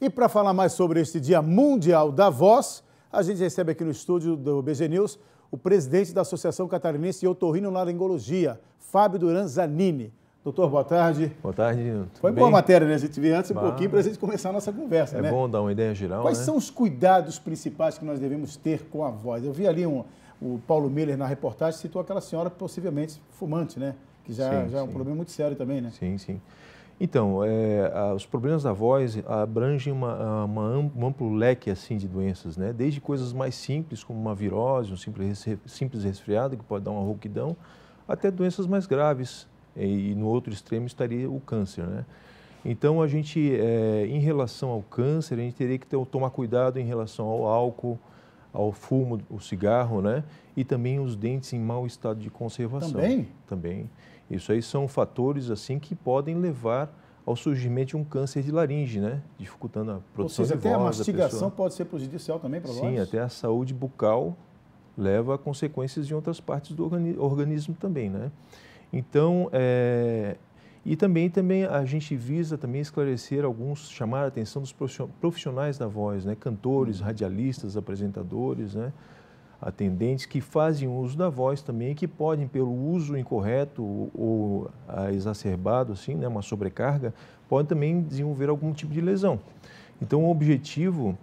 E para falar mais sobre este Dia Mundial da Voz, a gente recebe aqui no estúdio do BG News o presidente da Associação Catarinense de Otorrinolaringologia, Fábio Duran Zanini. Doutor, boa tarde. Boa tarde. Foi bem? boa matéria, né? A gente vê antes um bah, pouquinho para a gente começar a nossa conversa, é né? É bom dar uma ideia geral, Quais né? são os cuidados principais que nós devemos ter com a voz? Eu vi ali um, o Paulo Miller na reportagem citou aquela senhora possivelmente fumante, né? Que já, sim, já é um problema muito sério também, né? Sim, sim. Então, é, a, os problemas da voz abrangem uma, uma, um amplo leque assim de doenças, né? Desde coisas mais simples, como uma virose, um simples, simples resfriado, que pode dar uma rouquidão, até doenças mais graves. E, e no outro extremo estaria o câncer, né? Então, a gente, é, em relação ao câncer, a gente teria que ter, tomar cuidado em relação ao álcool, ao fumo, o cigarro, né? E também os dentes em mau estado de conservação. Também? Também. Isso aí são fatores assim que podem levar ao surgimento de um câncer de laringe, né? Dificultando a produção Ou seja, de voz. até a mastigação pode ser prejudicial também para nós? Sim, até a saúde bucal leva a consequências em outras partes do organismo também, né? Então, é... e também, também a gente visa também esclarecer alguns, chamar a atenção dos profissionais da voz, né? Cantores, uhum. radialistas, apresentadores, né? atendentes que fazem uso da voz também, que podem, pelo uso incorreto ou ah, exacerbado, assim, né, uma sobrecarga, podem também desenvolver algum tipo de lesão. Então, o objetivo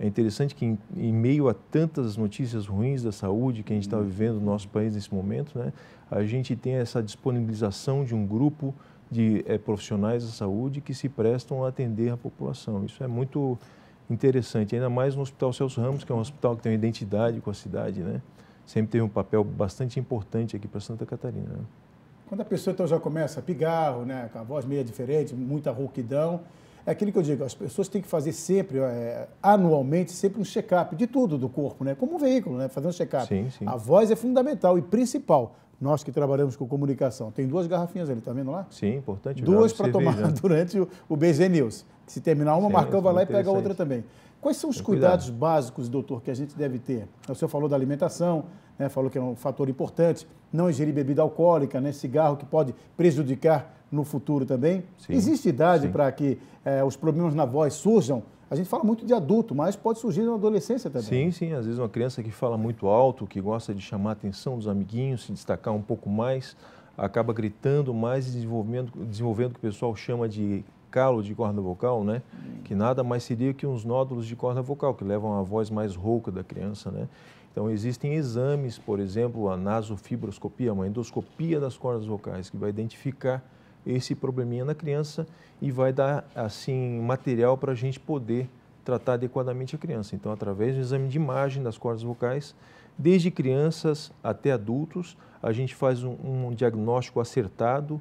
é interessante que, em, em meio a tantas notícias ruins da saúde que a gente está uhum. vivendo no nosso país nesse momento, né, a gente tem essa disponibilização de um grupo de é, profissionais da saúde que se prestam a atender a população. Isso é muito interessante, ainda mais no Hospital Celso Ramos, que é um hospital que tem uma identidade com a cidade, né? Sempre teve um papel bastante importante aqui para Santa Catarina. Né? Quando a pessoa então já começa a pigarro, né, com a voz meio diferente, muita rouquidão, é aquilo que eu digo, as pessoas têm que fazer sempre, é, anualmente, sempre um check-up de tudo do corpo, né? Como um veículo, né? Fazer um check-up. A voz é fundamental e principal. Nós que trabalhamos com comunicação, tem duas garrafinhas ali, tá vendo lá? Sim, importante. Duas para tomar durante o, o News. Se terminar uma, Sim, Marcão vai lá e pega a outra também. Quais são os cuidados básicos, doutor, que a gente deve ter? O senhor falou da alimentação, né, falou que é um fator importante, não ingerir bebida alcoólica, né, cigarro, que pode prejudicar no futuro também. Sim, Existe idade para que é, os problemas na voz surjam? A gente fala muito de adulto, mas pode surgir na adolescência também. Sim, sim. Às vezes uma criança que fala muito alto, que gosta de chamar a atenção dos amiguinhos, se destacar um pouco mais, acaba gritando mais e desenvolvendo, desenvolvendo o que o pessoal chama de calo de corda vocal, né? Que nada mais seria que uns nódulos de corda vocal, que levam a voz mais rouca da criança, né? Então, existem exames, por exemplo, a nasofibroscopia, uma endoscopia das cordas vocais, que vai identificar esse probleminha na criança e vai dar, assim, material para a gente poder tratar adequadamente a criança. Então, através do exame de imagem das cordas vocais, desde crianças até adultos, a gente faz um, um diagnóstico acertado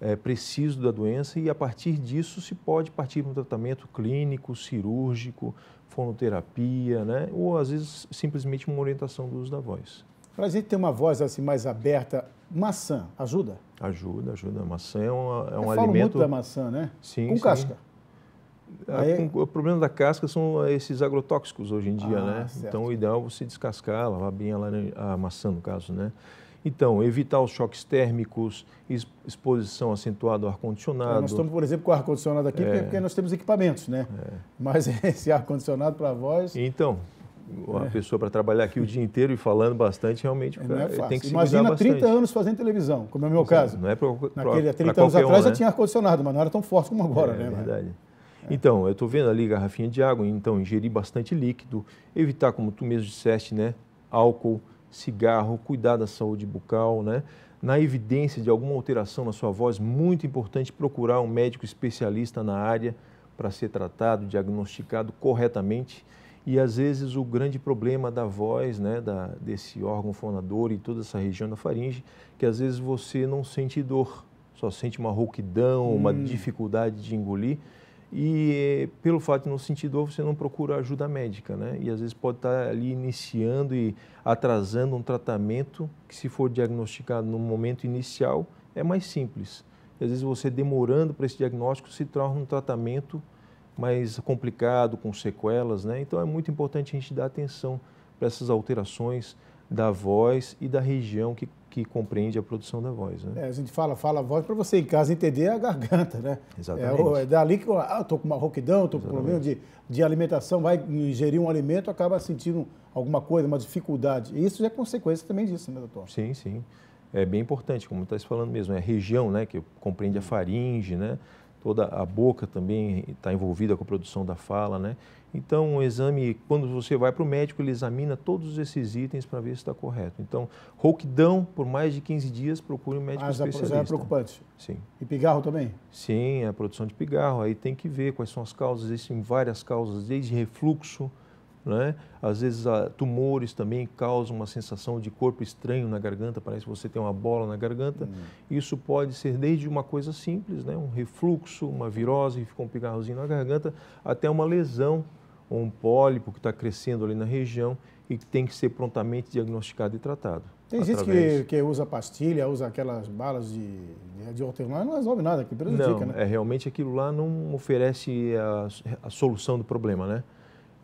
é, preciso da doença e a partir disso se pode partir para um tratamento clínico, cirúrgico, fonoterapia, né? ou às vezes simplesmente uma orientação do uso da voz. Para a gente ter uma voz assim mais aberta, maçã ajuda? Ajuda, ajuda. a Maçã é, uma, é um alimento. muito da maçã, né? Sim. Com sim. casca. Ah, Aí... O problema da casca são esses agrotóxicos hoje em dia, ah, né? Certo. Então, o ideal é você descascar, lavar bem a, a maçã, no caso, né? Então, evitar os choques térmicos, exposição acentuada ao então, ar-condicionado. Nós estamos, por exemplo, com o ar-condicionado aqui é. porque nós temos equipamentos, né? É. Mas esse ar-condicionado para voz. Então, uma é. pessoa para trabalhar aqui o dia inteiro e falando bastante, realmente, não é, é tem que se Imagina 30 anos fazendo televisão, como é o meu Exato. É, caso. Não é para Naquele, há 30 anos atrás um, né? já tinha ar-condicionado, mas não era tão forte como agora, é, né? É verdade. Então, eu estou vendo ali garrafinha de água, então ingerir bastante líquido, evitar, como tu mesmo disseste, né, álcool, cigarro, cuidar da saúde bucal, né? Na evidência de alguma alteração na sua voz, muito importante procurar um médico especialista na área para ser tratado, diagnosticado corretamente. E às vezes o grande problema da voz, né, da, desse órgão fonador e toda essa região da faringe, que às vezes você não sente dor, só sente uma rouquidão, hum. uma dificuldade de engolir. E pelo fato de não sentir dor, você não procura ajuda médica, né? E às vezes pode estar ali iniciando e atrasando um tratamento que, se for diagnosticado no momento inicial, é mais simples. E, às vezes você demorando para esse diagnóstico se torna um tratamento mais complicado, com sequelas, né? Então é muito importante a gente dar atenção para essas alterações da voz e da região que que compreende a produção da voz. Né? É, a gente fala, fala a voz para você em casa entender a garganta, né? Exatamente. É, é, é dali que ah, estou com uma rouquidão, estou com problema de, de alimentação, vai ingerir um alimento, acaba sentindo alguma coisa, uma dificuldade. E isso é consequência também disso, né, doutor? Sim, sim. É bem importante, como está se falando mesmo, é a região, né, que compreende a hum. faringe, né? toda a boca também está envolvida com a produção da fala, né? Então, o um exame, quando você vai para o médico, ele examina todos esses itens para ver se está correto. Então, rouquidão por mais de 15 dias, procure um médico Mas ah, é especialista. Mas é preocupante? Sim. E pigarro também? Sim, é a produção de pigarro. Aí tem que ver quais são as causas. Existem várias causas, desde refluxo, né? Às vezes, a, ah, tumores também causam uma sensação de corpo estranho na garganta, parece que você tem uma bola na garganta. Uhum. Isso pode ser desde uma coisa simples, né? um refluxo, uma virose, ficou um pigarrozinho na garganta, até uma lesão um pólipo que está crescendo ali na região e que tem que ser prontamente diagnosticado e tratado. Tem gente que, que usa pastilha, usa aquelas balas de, de, de hortelã, não resolve nada, que prejudica, não, né? É, realmente aquilo lá não oferece a, a solução do problema, né?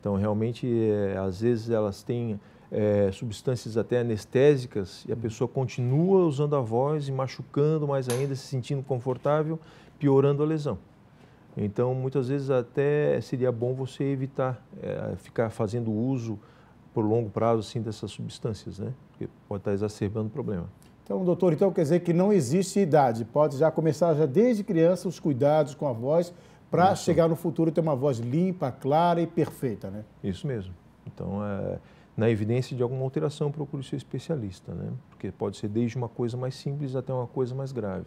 Então, realmente, é, às vezes elas têm é, substâncias até anestésicas e a uhum. pessoa continua usando a voz e machucando mais ainda, se sentindo confortável, piorando a lesão. Então, muitas vezes até seria bom você evitar é, ficar fazendo uso por longo prazo assim dessas substâncias, né? Porque pode estar exacerbando o problema. Então, doutor, então quer dizer que não existe idade. Pode já começar já desde criança os cuidados com a voz para chegar no futuro e ter uma voz limpa, clara e perfeita, né? Isso mesmo. Então, é, na evidência de alguma alteração, procure seu especialista, né? Porque pode ser desde uma coisa mais simples até uma coisa mais grave.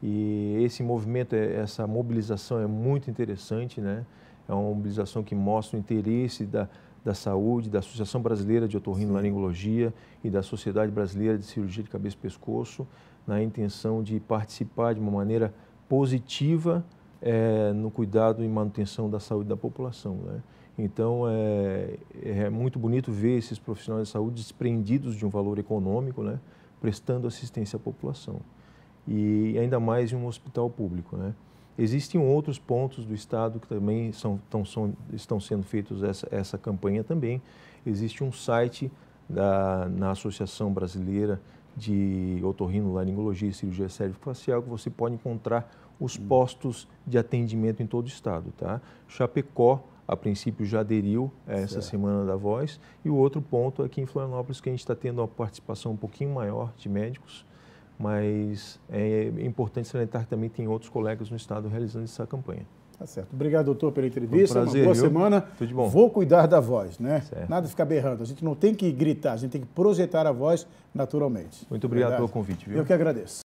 E esse movimento, é, essa mobilização é muito interessante, né? É uma mobilização que mostra o interesse da, da Saúde, da Associação Brasileira de Otorrinolaringologia e da Sociedade Brasileira de Cirurgia de Cabeça e Pescoço na intenção de participar de uma maneira positiva é, no cuidado e manutenção da saúde da população. Né? Então, é, é, é, muito bonito ver esses profissionais de saúde desprendidos de um valor econômico, né? prestando assistência à população. E ainda mais em um hospital público. Né? Existem outros pontos do Estado que também são, tão, são, estão sendo feitos essa, essa campanha também. Existe um site da, na Associação Brasileira de e cirurgia cérebro-facial, que você pode encontrar os hum. postos de atendimento em todo o estado, tá? Chapecó, a princípio, já aderiu a essa certo. semana da voz. E o outro ponto aqui é em Florianópolis, que a gente está tendo uma participação um pouquinho maior de médicos, mas é importante salientar que também tem outros colegas no Estado realizando essa campanha. Tá certo. Obrigado, doutor, pela entrevista. Um prazer, uma boa viu? semana. Tudo de bom. Vou cuidar da voz, né? Certo. Nada ficar berrando. A gente não tem que gritar, a gente tem que projetar a voz naturalmente. Muito obrigado Verdade? pelo convite, viu? Eu que agradeço.